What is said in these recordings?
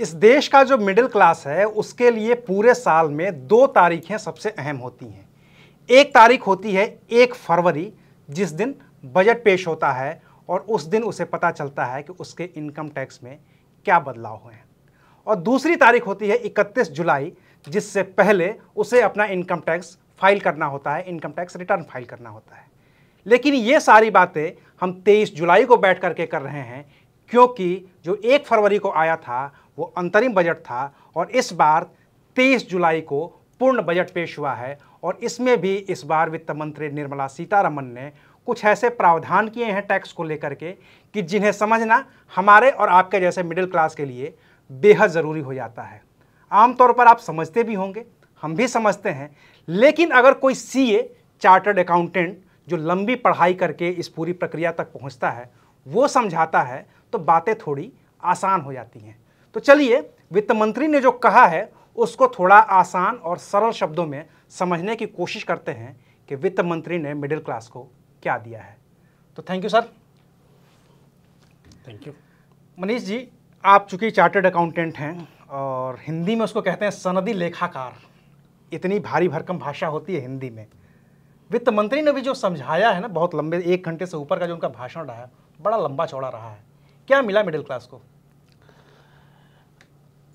इस देश का जो मिडिल क्लास है उसके लिए पूरे साल में दो तारीखें सबसे अहम होती हैं एक तारीख होती है एक फरवरी जिस दिन बजट पेश होता है और उस दिन उसे पता चलता है कि उसके इनकम टैक्स में क्या बदलाव हुए हैं और दूसरी तारीख होती है 31 जुलाई जिससे पहले उसे अपना इनकम टैक्स फाइल करना होता है इनकम टैक्स रिटर्न फाइल करना होता है लेकिन ये सारी बातें हम 23 जुलाई को बैठ करके कर रहे हैं क्योंकि जो एक फरवरी को आया था वो अंतरिम बजट था और इस बार 23 जुलाई को पूर्ण बजट पेश हुआ है और इसमें भी इस बार वित्त मंत्री निर्मला सीतारमन ने कुछ ऐसे प्रावधान किए हैं टैक्स को लेकर के कि जिन्हें समझना हमारे और आपके जैसे मिडिल क्लास के लिए बेहद ज़रूरी हो जाता है आमतौर पर आप समझते भी होंगे हम भी समझते हैं लेकिन अगर कोई सी ए चार्टर्ड अकाउंटेंट जो लंबी पढ़ाई करके इस पूरी प्रक्रिया तक पहुंचता है वो समझाता है तो बातें थोड़ी आसान हो जाती हैं तो चलिए वित्त मंत्री ने जो कहा है उसको थोड़ा आसान और सरल शब्दों में समझने की कोशिश करते हैं कि वित्त मंत्री ने मिडिल क्लास को क्या दिया है तो thank you sir thank you Manish ji आप चूंकि चार्टर्ड अकाउंटेंट हैं और हिंदी में उसको कहते हैं सनदी लेखाकार इतनी भारी भरकम भाषा होती है हिंदी में वित्त मंत्री ने भी जो समझाया है ना बहुत लंबे एक घंटे से ऊपर का जो उनका भाषण रहा है बड़ा लंबा चौड़ा रहा है क्या मिला मिडिल क्लास को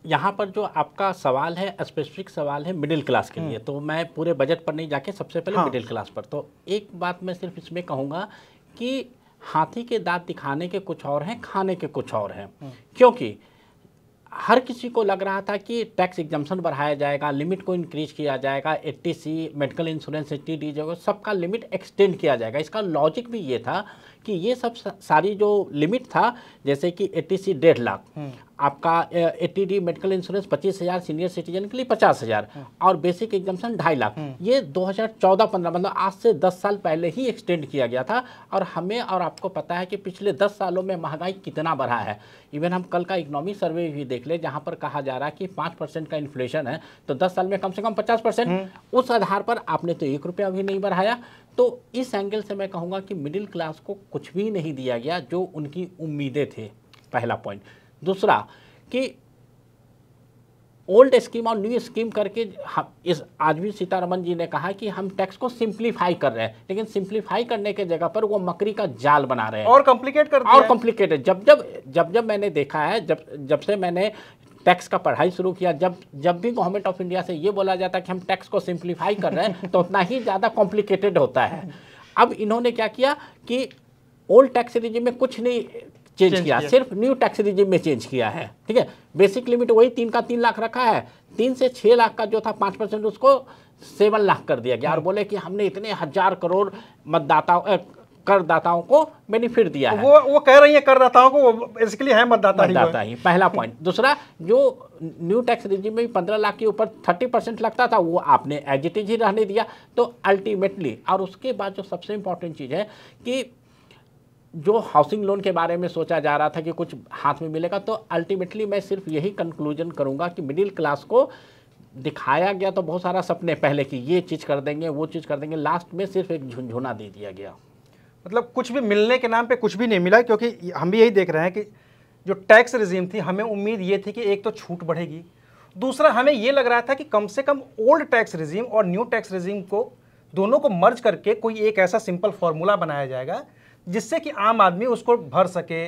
यहाँ पर जो आपका सवाल है स्पेसिफिक सवाल है मिडिल क्लास के लिए हम्म। तो मैं पूरे बजट पर नहीं जाके सबसे पहले हाँ। मिडिल क्लास पर तो एक बात मैं सिर्फ इसमें कहूँगा कि हाथी के दांत दिखाने के कुछ और हैं खाने के कुछ और हैं हम्म। क्योंकि हर किसी को लग रहा था कि टैक्स एग्जम्सन बढ़ाया जाएगा लिमिट को इंक्रीज किया जाएगा A C medical insurance eighty D जो सबका लिमिट एक्सटेंड किया जाएगा इसका लॉजिक भी ये था कि ये सब सारी जो लिमिट था जैसे कि ए सी डेढ़ लाख हम्म। आपका ए मेडिकल इंश्योरेंस पच्चीस हज़ार सीनियर सिटीजन के लिए पचास हज़ार हाँ। और बेसिक एग्जामेशन ढाई लाख हाँ। ये 2014-15 मतलब आज से 10 साल पहले ही एक्सटेंड किया गया था और हमें और आपको पता है कि पिछले 10 सालों में महंगाई कितना बढ़ा है इवन हम कल का इकोनॉमी सर्वे भी देख ले जहाँ पर कहा जा रहा है कि पाँच परसेंट का इन्फ्लेशन है तो दस साल में कम से कम पचास परसेंट हाँ। उस आधार पर आपने तो एक रुपया भी नहीं बढ़ाया तो इस एंगल से मैं कहूँगा कि मिडिल क्लास को कुछ भी नहीं दिया गया जो उनकी उम्मीदें थे पहला पॉइंट दूसरा कि ओल्ड स्कीम और न्यू स्कीम करके हम इस भी सीतारमन जी ने कहा कि हम टैक्स को सिंप्लीफाई कर रहे हैं लेकिन सिंप्लीफाई करने के जगह पर वो मकरी का जाल बना रहे हैं और कॉम्प्लिकेट कर और कॉम्प्लिकेटेड जब जब जब जब मैंने देखा है जब जब से मैंने टैक्स का पढ़ाई शुरू किया जब जब भी गवर्नमेंट ऑफ इंडिया से ये बोला जाता है कि हम टैक्स को सिंप्लीफाई कर रहे हैं तो उतना ही ज़्यादा कॉम्प्लिकेटेड होता है अब इन्होंने क्या किया कि ओल्ड टैक्स रिजिम में कुछ नहीं चेंज किया सिर्फ न्यू टैक्स रिजिम में चेंज किया है ठीक है बेसिक लिमिट वही तीन का तीन लाख रखा है तीन से छः लाख का जो था पाँच परसेंट उसको सेवन लाख कर दिया गया और हाँ। बोले कि हमने इतने हजार करोड़ मतदाताओं करदाताओं को बेनिफिट दिया है वो वो कह रही है करदाताओं को वो बेसिकली है मतदाता मतदाता ही, ही पहला पॉइंट दूसरा जो न्यू टैक्स रिजिम में पंद्रह लाख के ऊपर थर्टी परसेंट लगता था वो आपने एजिटिज ही रहने दिया तो अल्टीमेटली और उसके बाद जो सबसे इंपॉर्टेंट चीज़ है कि जो हाउसिंग लोन के बारे में सोचा जा रहा था कि कुछ हाथ में मिलेगा तो अल्टीमेटली मैं सिर्फ यही कंक्लूजन करूंगा कि मिडिल क्लास को दिखाया गया तो बहुत सारा सपने पहले कि ये चीज़ कर देंगे वो चीज़ कर देंगे लास्ट में सिर्फ एक झुंझुना दे दिया गया मतलब कुछ भी मिलने के नाम पे कुछ भी नहीं मिला क्योंकि हम भी यही देख रहे हैं कि जो टैक्स रिजीम थी हमें उम्मीद ये थी कि एक तो छूट बढ़ेगी दूसरा हमें ये लग रहा था कि कम से कम ओल्ड टैक्स रिजीम और न्यू टैक्स रिजीम को दोनों को मर्ज करके कोई एक ऐसा सिंपल फॉर्मूला बनाया जाएगा जिससे कि आम आदमी उसको भर सके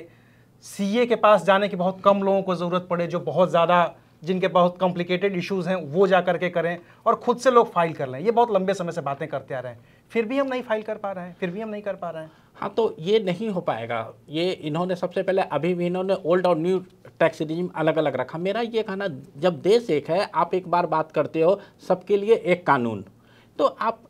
सीए के पास जाने की बहुत कम लोगों को ज़रूरत पड़े जो बहुत ज़्यादा जिनके बहुत कॉम्प्लिकेटेड इश्यूज़ हैं वो जा करके करें और खुद से लोग फाइल कर लें ये बहुत लंबे समय से बातें करते आ रहे हैं फिर भी हम नहीं फाइल कर पा रहे हैं फिर भी हम नहीं कर पा रहे हैं हाँ तो ये नहीं हो पाएगा ये इन्होंने सबसे पहले अभी भी इन्होंने ओल्ड और न्यू टैक्स रिजिम अलग अलग रखा मेरा ये कहना जब देश एक है आप एक बार बात करते हो सबके लिए एक कानून तो आप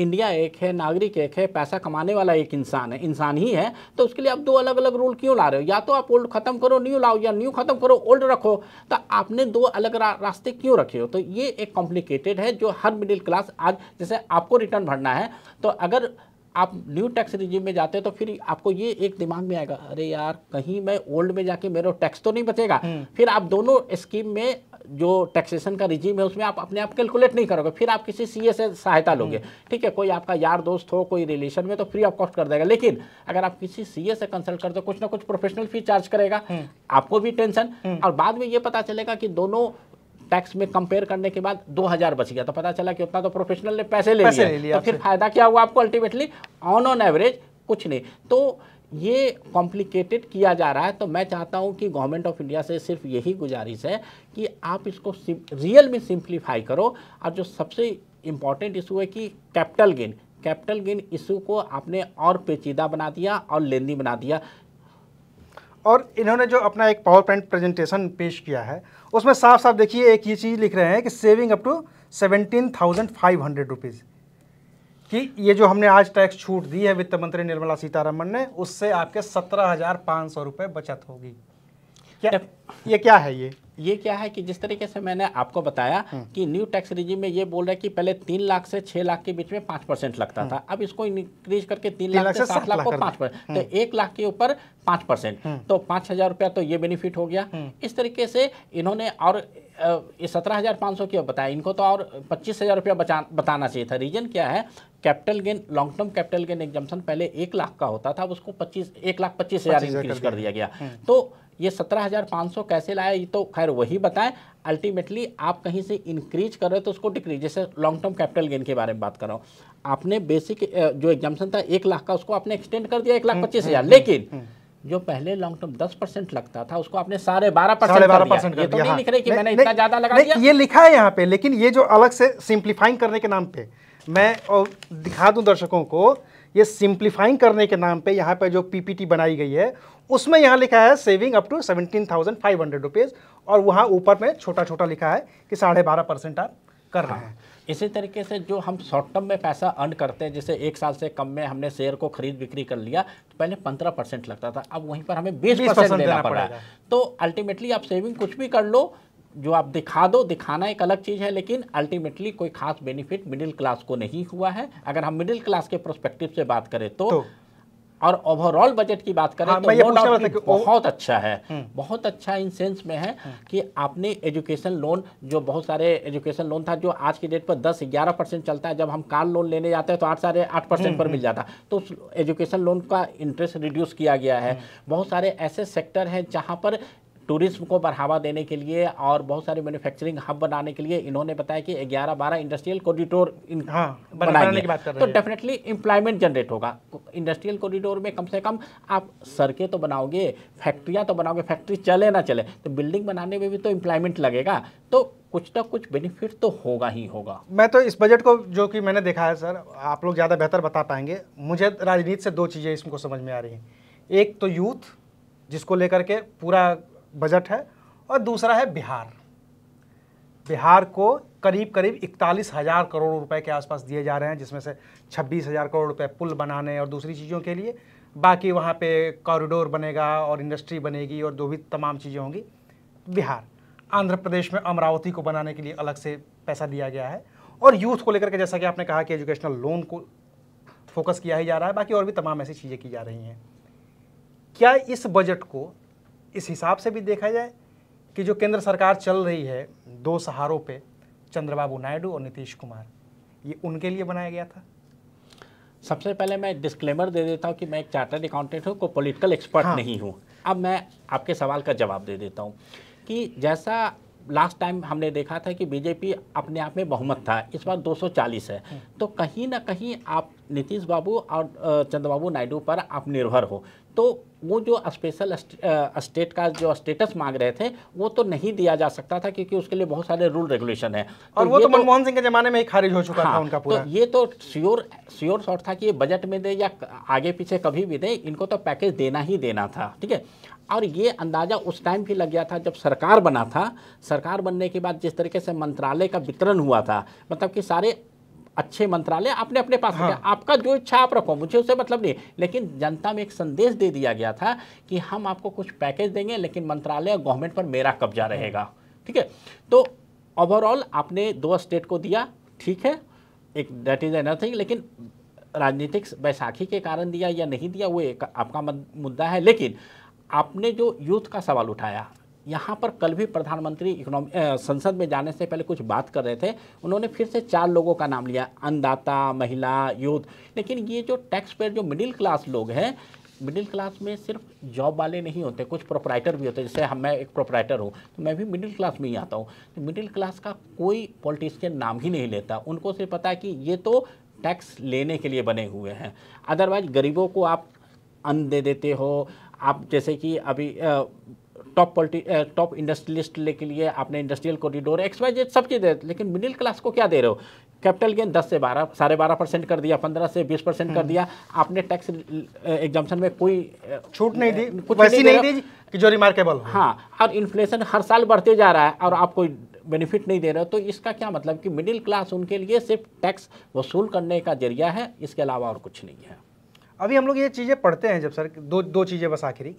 इंडिया एक है नागरिक एक है पैसा कमाने वाला एक इंसान है इंसान ही है तो उसके लिए आप दो अलग अलग रूल क्यों ला रहे हो या तो आप ओल्ड खत्म करो न्यू लाओ या न्यू खत्म करो ओल्ड रखो तो आपने दो अलग रा, रास्ते क्यों रखे हो तो ये एक कॉम्प्लिकेटेड है जो हर मिडिल क्लास आज जैसे आपको रिटर्न भरना है तो अगर आप न्यू टैक्स रिजीम में जाते हो तो फिर आपको ये एक दिमाग में आएगा अरे यार कहीं मैं ओल्ड में जाके मेरा टैक्स तो नहीं बचेगा हम्म। फिर आप दोनों स्कीम में जो टैक्सेशन का रिजीम है उसमें आप अपने आप कैलकुलेट नहीं करोगे फिर आप किसी सी से सहायता हम्म। लोगे ठीक है कोई आपका यार दोस्त हो कोई रिलेशन में तो फ्री ऑफ कॉस्ट कर देगा लेकिन अगर आप किसी सी से कंसल्ट करते हो कुछ ना कुछ प्रोफेशनल फी चार्ज करेगा हम्म। आपको भी टेंशन हम्म। और बाद में ये पता चलेगा कि दोनों टैक्स में कंपेयर करने के बाद 2000 बच गया तो पता चला कि उतना तो प्रोफेशनल ने पैसे ले लिए तो फिर फायदा क्या हुआ आपको अल्टीमेटली ऑन ऑन एवरेज कुछ नहीं तो ये कॉम्प्लिकेटेड किया जा रहा है तो मैं चाहता हूँ कि गवर्नमेंट ऑफ इंडिया से सिर्फ यही गुजारिश है कि आप इसको रियल में सिंप्लीफाई करो और जो सबसे इम्पॉर्टेंट इशू है कि capital gain capital gain issue को आपने और पेचीदा बना दिया और लेंदी बना दिया और इन्होंने जो अपना एक पावर पॉइंट प्रेजेंटेशन पेश किया है उसमें साफ साफ देखिए एक ये चीज़ लिख रहे हैं कि saving up to seventeen thousand five hundred rupees कि ये जो हमने आज टैक्स छूट दी है वित्त मंत्री निर्मला सीतारमन ने उससे आपके सत्रह हजार पाँच सौ रुपये बचत होगी क्या ये क्या है ये ये क्या है कि जिस तरीके से मैंने आपको बताया हम्म। कि न्यू टैक्स रिजीम में ये बोल रहा है कि पहले तीन लाख से छह लाख के बीच में पांच परसेंट लगता हम्म। था अब इसको इंक्रीज करके तीन, लाख, से सात लाख को पांच परसेंट तो हम्म। एक लाख के ऊपर पांच परसेंट तो पांच हजार रुपया तो ये बेनिफिट हो गया इस तरीके से इन्होंने और ये सत्रह हज़ार पाँच सौ क्यों बताया इनको तो और पच्चीस हज़ार रुपया बचा बताना चाहिए था रीज़न क्या है capital gain long term capital gain example पहले एक लाख का होता था उसको पच्चीस एक लाख पच्चीस हज़ार इंक्रीज कर दिया गया हम्म। तो ये सत्रह हज़ार पाँच सौ कैसे लाया ये तो खैर वही बताएं अल्टीमेटली आप कहीं से इंक्रीज कर रहे हो तो उसको डिक्रीज जैसे लॉन्ग टर्म कैपिटल गेन के बारे में बात कर रहा हूँ आपने बेसिक जो एग्जाम्पन था एक लाख का उसको आपने एक्सटेंड कर दिया एक लाख हम्म, पच्चीस हम्म, हज़ार लेकिन जो पहले लॉन्ग टर्म दस परसेंट लगता था उसको आपने साढ़े बारह परसेंट ये तो नहीं हाँ। लिख रहे कि मैंने इतना ज्यादा लगा दिया ये लिखा है यहाँ पे लेकिन ये जो अलग से सिंप्लीफाइंग करने के नाम पे मैं और दिखा दूं दर्शकों को ये सिंप्लीफाइंग करने के नाम पे यहाँ पे जो पीपीटी बनाई गई है उसमें यहाँ लिखा है saving up to seventeen thousand five hundred rupees और वहाँ ऊपर में छोटा छोटा लिखा है कि साढ़े बारह परसेंट आप कर रहे हाँ। हैं इसी तरीके से जो हम शॉर्ट टर्म में पैसा अर्न करते हैं जैसे एक साल से कम में हमने शेयर को खरीद बिक्री कर लिया तो पहले पंद्रह परसेंट लगता था अब वहीं पर हमें बीस परसेंट देना देना पड़ा तो अल्टीमेटली आप सेविंग कुछ भी कर लो जो आप दिखा दो दिखाना एक अलग चीज़ है लेकिन अल्टीमेटली कोई खास बेनिफिट मिडिल क्लास को नहीं हुआ है अगर हम मिडिल क्लास के प्रोस्पेक्टिव से बात करें तो, तो और ओवरऑल बजट की बात करें हाँ, तो नो डाउट बहुत अच्छा है हम्म। बहुत अच्छा इन सेंस में है हम्म। कि आपने एजुकेशन लोन जो बहुत सारे एजुकेशन लोन था जो आज की डेट पर 10 11 परसेंट चलता है जब हम कार लोन लेने जाते हैं तो आठ सारे आठ परसेंट हम्म, पर मिल जाता तो एजुकेशन लोन का इंटरेस्ट रिड्यूस किया गया है बहुत सारे ऐसे सेक्टर हैं जहाँ पर टूरिज्म को बढ़ावा देने के लिए और बहुत सारे मैन्युफैक्चरिंग हब बनाने के लिए इन्होंने बताया कि 11-12 इंडस्ट्रियल कॉरिडोर हाँ, बनाने की बात कर तो डेफिनेटली एम्प्लॉयमेंट जनरेट होगा इंडस्ट्रियल कॉरिडोर में कम से कम आप सड़कें तो बनाओगे फैक्ट्रियाँ तो बनाओगे फैक्ट्री चले ना चले तो बिल्डिंग बनाने में भी तो एम्प्लॉयमेंट लगेगा तो कुछ ना कुछ बेनिफिट तो होगा ही होगा मैं तो इस बजट को जो कि मैंने देखा है सर आप लोग ज़्यादा बेहतर बता पाएंगे मुझे राजनीति से दो चीज़ें इसको समझ में आ रही हैं एक तो यूथ जिसको लेकर के पूरा बजट है और दूसरा है बिहार बिहार को करीब करीब इकतालीस हज़ार करोड़ रुपए के आसपास दिए जा रहे हैं जिसमें से छब्बीस हज़ार करोड़ रुपए पुल बनाने और दूसरी चीज़ों के लिए बाकी वहाँ पे कॉरिडोर बनेगा और इंडस्ट्री बनेगी और जो भी तमाम चीज़ें होंगी बिहार आंध्र प्रदेश में अमरावती को बनाने के लिए अलग से पैसा दिया गया है और यूथ को लेकर के जैसा कि आपने कहा कि एजुकेशनल लोन को फोकस किया ही जा रहा है बाकी और भी तमाम ऐसी चीज़ें की जा रही हैं क्या इस बजट को इस हिसाब से भी देखा जाए कि जो केंद्र सरकार चल रही है दो सहारों पे चंद्रबाबू नायडू और नीतीश कुमार ये उनके लिए बनाया गया था सबसे पहले मैं डिस्क्लेमर दे देता हूँ कि मैं एक चार्टर्ड अकाउंटेंट हूँ को पॉलिटिकल एक्सपर्ट हाँ। नहीं हूँ अब मैं आपके सवाल का जवाब दे देता हूँ कि जैसा लास्ट टाइम हमने देखा था कि बीजेपी अपने आप में बहुमत था इस बार 240 है हम्म। तो कहीं ना कहीं आप नीतीश बाबू और चंद्रबाबू नायडू पर आप निर्भर हो तो वो जो स्पेशल स्टेट का जो स्टेटस मांग रहे थे वो तो नहीं दिया जा सकता था क्योंकि उसके लिए बहुत सारे रूल रेगुलेशन है और तो वो तो, तो मनमोहन सिंह के जमाने में ही खारिज हो चुका हाँ, था उनका तो पूरा तो ये तो श्योर श्योर शॉर्ट था कि ये बजट में दे या आगे पीछे कभी भी दे इनको तो पैकेज देना ही देना था ठीक है और ये अंदाज़ा उस टाइम भी लग गया था जब सरकार बना था सरकार बनने के बाद जिस तरीके से मंत्रालय का वितरण हुआ था मतलब कि सारे अच्छे मंत्रालय आपने अपने पास हाँ। आपका जो इच्छा आप रखो मुझे उससे मतलब नहीं लेकिन जनता में एक संदेश दे दिया गया था कि हम आपको कुछ पैकेज देंगे लेकिन मंत्रालय और गवर्नमेंट पर मेरा कब्जा हाँ। रहेगा ठीक है तो ओवरऑल आपने दो स्टेट को दिया ठीक है एक दैट इज एनथिंग लेकिन राजनीतिक बैसाखी के कारण दिया या नहीं दिया वो एक आपका मुद्दा है लेकिन आपने जो यूथ का सवाल उठाया यहाँ पर कल भी प्रधानमंत्री इकोनॉमी संसद में जाने से पहले कुछ बात कर रहे थे उन्होंने फिर से चार लोगों का नाम लिया अन्नदाता महिला यूथ लेकिन ये जो टैक्स पेयर जो मिडिल क्लास लोग हैं मिडिल क्लास में सिर्फ जॉब वाले नहीं होते कुछ प्रोपराइटर भी होते जैसे हम मैं एक प्रोपराइटर हूँ तो मैं भी मिडिल क्लास में ही आता हूँ तो मिडिल क्लास का कोई पॉलिटिशियन नाम ही नहीं लेता उनको सिर्फ पता है कि ये तो टैक्स लेने के लिए बने हुए हैं अदरवाइज गरीबों को आप अन्न दे देते हो आप जैसे कि अभी आ, टॉप पॉलिटी टॉप इंडस्ट्रियलिस्ट के लिए आपने industrial corridor X Y Z सब चीज़ दे लेकिन मिडिल क्लास को क्या दे रहे हो कैपिटल गेन 10 से 12 साढ़े बारह परसेंट कर दिया 15 से 20 परसेंट कर हम्म। दिया आपने टैक्स एग्जामेशन uh, में कोई uh, छूट नहीं दी कुछ वैसी नहीं, नहीं दी कि जो रिमार्केबल हाँ और इन्फ्लेशन हर साल बढ़ते जा रहा है और आप कोई बेनिफिट नहीं दे रहे हो तो इसका क्या मतलब कि मिडिल क्लास उनके लिए सिर्फ टैक्स वसूल करने का जरिया है इसके अलावा और कुछ नहीं है अभी हम लोग ये चीज़ें पढ़ते हैं जब सर दो दो चीज़ें बस आखिरी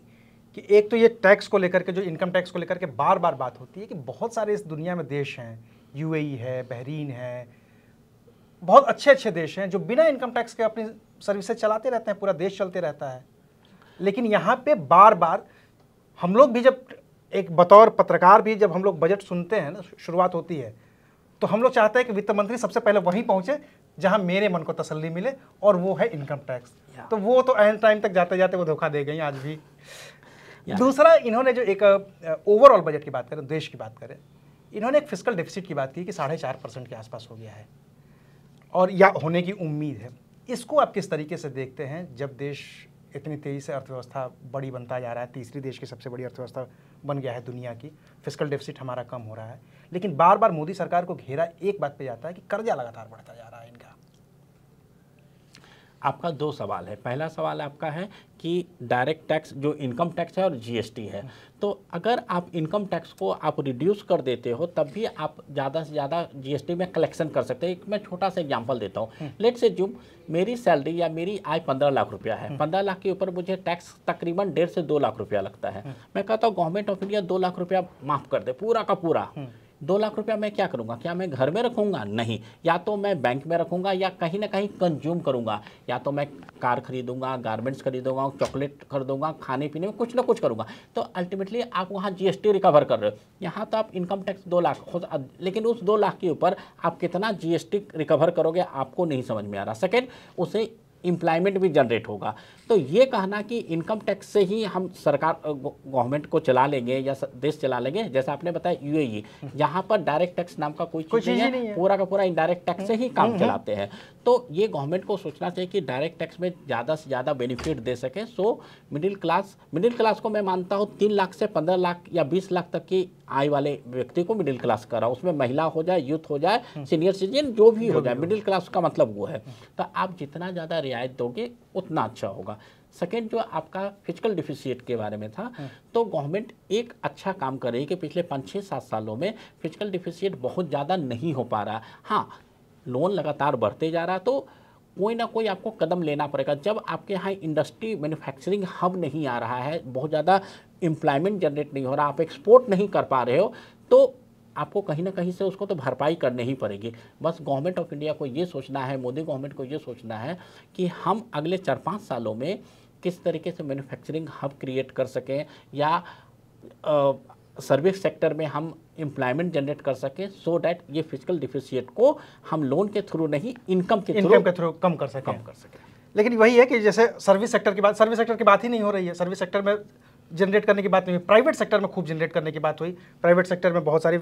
कि एक तो ये टैक्स को लेकर के जो इनकम टैक्स को लेकर के बार बार बात होती है कि बहुत सारे इस दुनिया में देश हैं यूएई है बहरीन है बहुत अच्छे अच्छे देश हैं जो बिना इनकम टैक्स के अपनी सर्विसेज चलाते रहते हैं पूरा देश चलते रहता है लेकिन यहाँ पे बार बार हम लोग भी जब एक बतौर पत्रकार भी जब हम लोग बजट सुनते हैं ना शुरुआत होती है तो हम लोग चाहते हैं कि वित्त मंत्री सबसे पहले वहीं पहुँचे जहाँ मेरे मन को तसल्ली मिले और वो है इनकम टैक्स तो वो तो एन टाइम तक जाते जाते वो धोखा दे गई आज भी दूसरा इन्होंने जो एक ओवरऑल बजट की बात करें देश की बात करें इन्होंने एक फिजिकल डेफिसिट की बात की कि साढ़े चार परसेंट के आसपास हो गया है और या होने की उम्मीद है इसको आप किस तरीके से देखते हैं जब देश इतनी तेज़ी से अर्थव्यवस्था बड़ी बनता जा रहा है तीसरी देश की सबसे बड़ी अर्थव्यवस्था बन गया है दुनिया की फिजिकल डेफिसिट हमारा कम हो रहा है लेकिन बार बार मोदी सरकार को घेरा एक बात पर जाता है कि कर्जा लगातार बढ़ता जा रहा है आपका दो सवाल है पहला सवाल आपका है कि डायरेक्ट टैक्स जो इनकम टैक्स है और जीएसटी है तो अगर आप इनकम टैक्स को आप रिड्यूस कर देते हो तब भी आप ज़्यादा से ज़्यादा जीएसटी में कलेक्शन कर सकते हैं एक मैं छोटा सा एग्जांपल देता हूँ लेट से जुम मेरी सैलरी या मेरी आय पंद्रह लाख रुपया है हम्म। पंद्रह लाख के ऊपर मुझे टैक्स तकरीबन डेढ़ से दो लाख रुपया लगता है हम्म। मैं कहता हूँ गवर्नमेंट ऑफ इंडिया दो लाख रुपया माफ़ कर दे पूरा का पूरा हम्म। दो लाख रुपया मैं क्या करूँगा क्या मैं घर में रखूँगा नहीं या तो मैं बैंक में रखूँगा या कहीं ना कहीं कंज्यूम करूँगा या तो मैं कार खरीदूँगा गारमेंट्स खरीदूंगा चॉकलेट खरीदूंगा खाने पीने में कुछ ना कुछ करूँगा तो अल्टीमेटली आप वहाँ जीएसटी रिकवर कर रहे हो यहाँ तो आप इनकम टैक्स दो लाख लेकिन उस दो लाख के ऊपर आप कितना जीएसटी रिकवर करोगे आपको नहीं समझ में आ रहा सेकेंड उसे इम्प्लॉयमेंट भी जनरेट होगा तो ये कहना कि इनकम टैक्स से ही हम सरकार गवर्नमेंट को चला लेंगे या देश चला लेंगे जैसा आपने बताया यूएई e। यहाँ पर डायरेक्ट टैक्स नाम का कोई चीज नहीं, नहीं है पूरा का पूरा इनडायरेक्ट टैक्स से ही हम्म, काम हम्म, चलाते हैं तो ये गवर्नमेंट को सोचना चाहिए कि डायरेक्ट टैक्स में ज़्यादा से ज़्यादा बेनिफिट दे सके so middle class middle class को मैं मानता हूँ तीन लाख से पंद्रह लाख या बीस लाख तक की आय वाले व्यक्ति को मिडिल क्लास कर रहा उसमें महिला हो जाए यूथ हो जाए सीनियर हम्म। सिटीजन जो भी हो जाए मिडिल क्लास का मतलब वो है तो आप जितना ज़्यादा रियायत दोगे उतना अच्छा होगा सेकेंड जो आपका फिजिकल डिफिशियट के बारे में था हाँ। तो गवर्नमेंट एक अच्छा काम कर रही है कि पिछले पाँच छः सात सालों में फिजिकल डिफिशियट बहुत ज़्यादा नहीं हो पा रहा हाँ लोन लगातार बढ़ते जा रहा तो कोई ना कोई आपको कदम लेना पड़ेगा जब आपके यहाँ इंडस्ट्री मैन्युफैक्चरिंग हब नहीं आ रहा है बहुत ज़्यादा एम्प्लॉयमेंट जनरेट नहीं हो रहा आप एक्सपोर्ट नहीं कर पा रहे हो तो आपको कहीं ना कहीं से उसको तो भरपाई करनी ही पड़ेगी बस गवर्नमेंट ऑफ इंडिया को ये सोचना है मोदी गवर्नमेंट को ये सोचना है कि हम अगले चार पाँच सालों में किस तरीके से मैन्युफैक्चरिंग हब क्रिएट कर सकें या सर्विस सेक्टर में हम एम्प्लॉयमेंट जनरेट कर सकें सो डैट ये फिजिकल डिफिशियट को हम लोन के थ्रू नहीं इनकम के इनकम के थ्रू कम कर सकें कम कर सकें लेकिन वही है कि जैसे सर्विस सेक्टर की बात सर्विस सेक्टर की बात ही नहीं हो रही है सर्विस सेक्टर में जनरेट करने की बात नहीं हुई प्राइवेट सेक्टर में खूब जनरेट करने की बात हुई प्राइवेट सेक्टर में बहुत सारी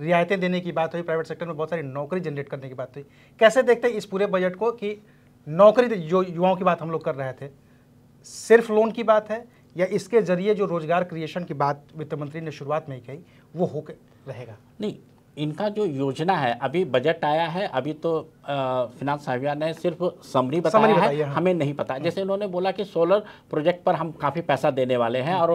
रियायतें देने की बात हुई प्राइवेट सेक्टर में बहुत सारी नौकरी जनरेट करने की बात हुई कैसे देखते हैं इस पूरे बजट को कि नौकरी जो तो युवाओं की बात हम लोग कर रहे थे सिर्फ लोन की बात है या इसके जरिए जो रोजगार क्रिएशन की बात वित्त मंत्री ने शुरुआत में ही कही वो होकर रहेगा नहीं इनका जो योजना है अभी बजट आया है अभी तो फिनांस साहबिया ने सिर्फ समरी बताया, समरी है हाँ। हमें नहीं पता हाँ। जैसे इन्होंने बोला कि सोलर प्रोजेक्ट पर हम काफ़ी पैसा देने वाले हैं और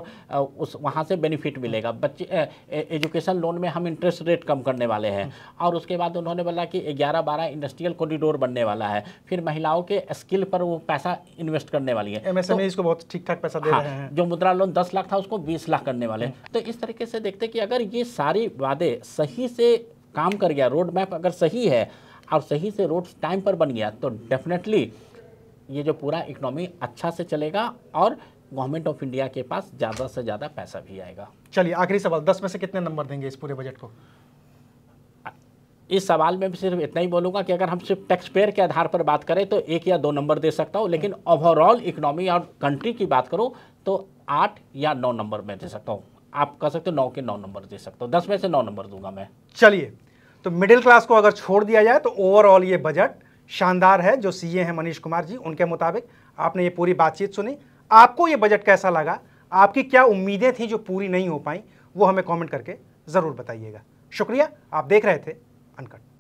उस वहाँ से बेनिफिट मिलेगा हाँ। बच्चे एजुकेशन लोन में हम इंटरेस्ट रेट कम करने वाले हैं और उसके बाद उन्होंने बोला कि ग्यारह बारह इंडस्ट्रियल कॉरिडोर बनने वाला है फिर महिलाओं के स्किल पर वो पैसा इन्वेस्ट करने वाली है तो इसको बहुत ठीक ठाक पैसा दे रहे हैं जो मुद्रा लोन दस लाख था उसको बीस लाख करने वाले तो इस तरीके से देखते कि अगर ये सारी वादे सही से काम कर गया रोड मैप अगर सही है और सही से रोड टाइम पर बन गया तो डेफिनेटली ये जो पूरा इकोनॉमी अच्छा से चलेगा और गवर्नमेंट ऑफ इंडिया के पास ज़्यादा से ज़्यादा पैसा भी आएगा चलिए आखिरी सवाल दस में से कितने नंबर देंगे इस पूरे बजट को इस सवाल में सिर्फ इतना ही बोलूंगा कि अगर हम सिर्फ टैक्स पेयर के आधार पर बात करें तो एक या दो नंबर दे सकता हूँ लेकिन ओवरऑल इकोनॉमी और कंट्री की बात करो तो आठ या नौ नंबर में दे सकता हूँ आप कह सकते हो नौ के नौ नंबर दे सकते हो दस में से नौ नंबर दूंगा मैं चलिए तो मिडिल क्लास को अगर छोड़ दिया जाए तो ओवरऑल ये बजट शानदार है जो सीए हैं मनीष कुमार जी उनके मुताबिक आपने ये पूरी बातचीत सुनी आपको ये बजट कैसा लगा आपकी क्या उम्मीदें थी जो पूरी नहीं हो पाई वो हमें कमेंट करके ज़रूर बताइएगा शुक्रिया आप देख रहे थे अनकट